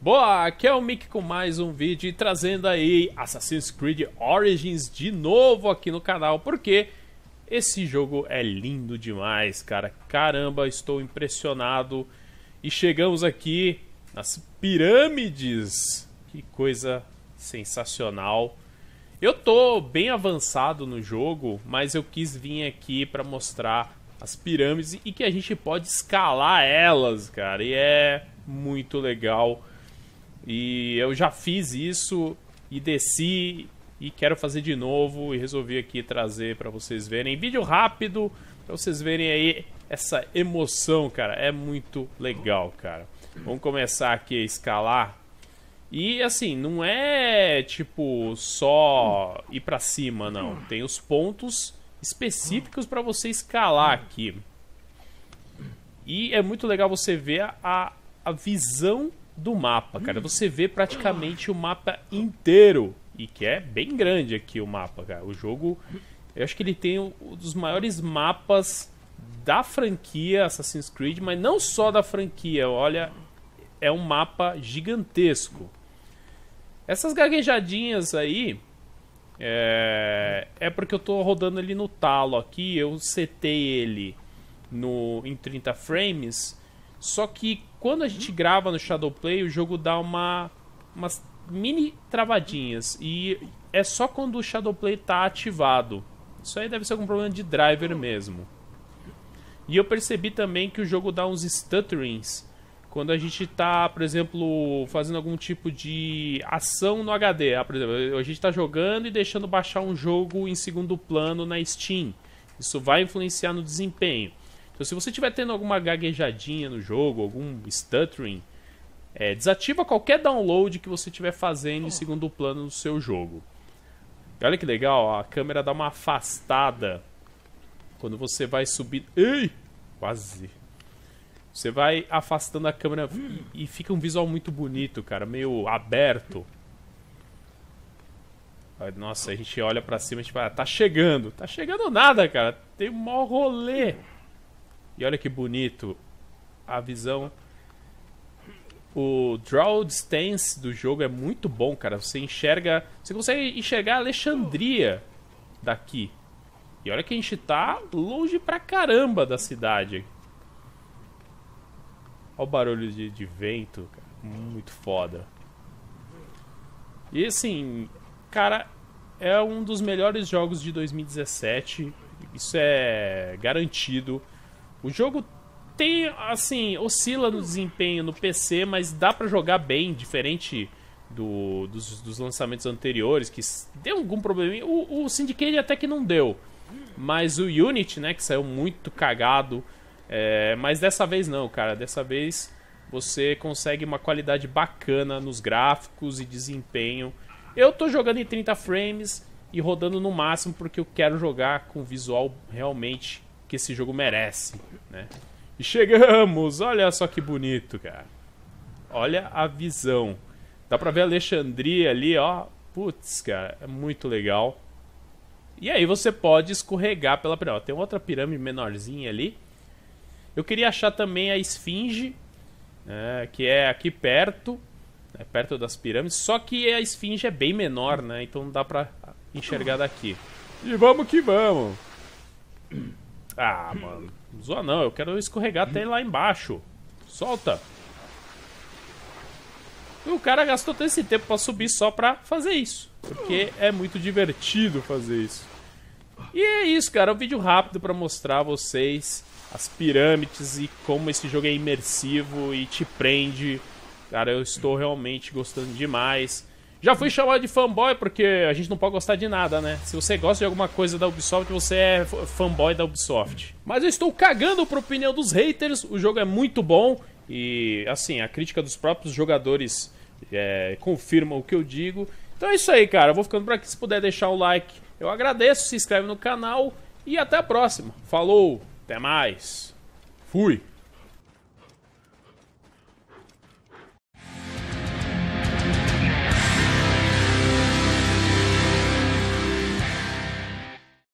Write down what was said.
Boa, aqui é o Mick com mais um vídeo trazendo aí Assassin's Creed Origins de novo aqui no canal, porque esse jogo é lindo demais, cara. Caramba, estou impressionado. E chegamos aqui nas pirâmides. Que coisa sensacional. Eu tô bem avançado no jogo, mas eu quis vir aqui para mostrar as pirâmides e que a gente pode escalar elas, cara. E é muito legal e eu já fiz isso e desci e quero fazer de novo e resolvi aqui trazer para vocês verem. Vídeo rápido para vocês verem aí essa emoção, cara. É muito legal, cara. Vamos começar aqui a escalar. E assim, não é tipo só ir para cima, não. Tem os pontos específicos para você escalar aqui. E é muito legal você ver a, a visão do mapa, cara. Você vê praticamente o mapa inteiro. E que é bem grande aqui o mapa, cara. O jogo. Eu acho que ele tem um dos maiores mapas da franquia Assassin's Creed, mas não só da franquia. Olha, é um mapa gigantesco. Essas gaguejadinhas aí. É, é porque eu tô rodando ele no talo aqui. Eu setei ele no em 30 frames. Só que quando a gente grava no Shadowplay, o jogo dá uma umas mini travadinhas e é só quando o Shadowplay tá ativado. Isso aí deve ser algum problema de driver mesmo. E eu percebi também que o jogo dá uns stutterings quando a gente tá, por exemplo, fazendo algum tipo de ação no HD. Ah, por exemplo, a gente tá jogando e deixando baixar um jogo em segundo plano na Steam. Isso vai influenciar no desempenho. Então, se você estiver tendo alguma gaguejadinha no jogo, algum stuttering, é, desativa qualquer download que você estiver fazendo em segundo plano no seu jogo. E olha que legal, a câmera dá uma afastada quando você vai subir. Ei! Quase. Você vai afastando a câmera e fica um visual muito bonito, cara, meio aberto. Nossa, a gente olha pra cima e tipo, ah, tá chegando. Tá chegando nada, cara. Tem um maior rolê. E olha que bonito a visão. O draw distance do jogo é muito bom, cara. Você enxerga, você consegue enxergar Alexandria daqui. E olha que a gente tá longe pra caramba da cidade. Olha o barulho de, de vento, cara. Muito foda. E assim, cara, é um dos melhores jogos de 2017. Isso é garantido. O jogo tem, assim, oscila no desempenho no PC, mas dá para jogar bem, diferente do, dos, dos, lançamentos anteriores, que deu algum probleminha. O, o Syndicate até que não deu. Mas o Unity, né, que saiu muito cagado. É, mas dessa vez não, cara. Dessa vez você consegue uma qualidade bacana nos gráficos e desempenho. Eu tô jogando em 30 frames e rodando no máximo porque eu quero jogar com visual realmente que esse jogo merece, né? E chegamos! Olha só que bonito, cara. Olha a visão. Dá pra ver Alexandria ali, ó. Putz, cara, é muito legal. E aí você pode escorregar pela pirâmide. Tem outra pirâmide menorzinha ali. Eu queria achar também a Esfinge, né, que é aqui perto, né, perto das pirâmides. Só que a Esfinge é bem menor, né? Então não dá pra enxergar daqui. E vamos que vamos! Ah, mano. Zoa não, eu quero escorregar até lá embaixo. Solta. E o cara gastou todo esse tempo pra subir só pra fazer isso. Porque é muito divertido fazer isso. E é isso, cara. É um vídeo rápido pra mostrar a vocês as pirâmides e como esse jogo é imersivo e te prende. Cara, eu estou realmente gostando demais. Já fui chamado de fanboy porque a gente não pode gostar de nada, né? Se você gosta de alguma coisa da Ubisoft, você é fanboy da Ubisoft. Mas eu estou cagando pra opinião dos haters, o jogo é muito bom e, assim, a crítica dos próprios jogadores é, confirma o que eu digo. Então é isso aí, cara. Eu vou ficando por aqui. Se puder deixar o like, eu agradeço. Se inscreve no canal e até a próxima. Falou, até mais. Fui.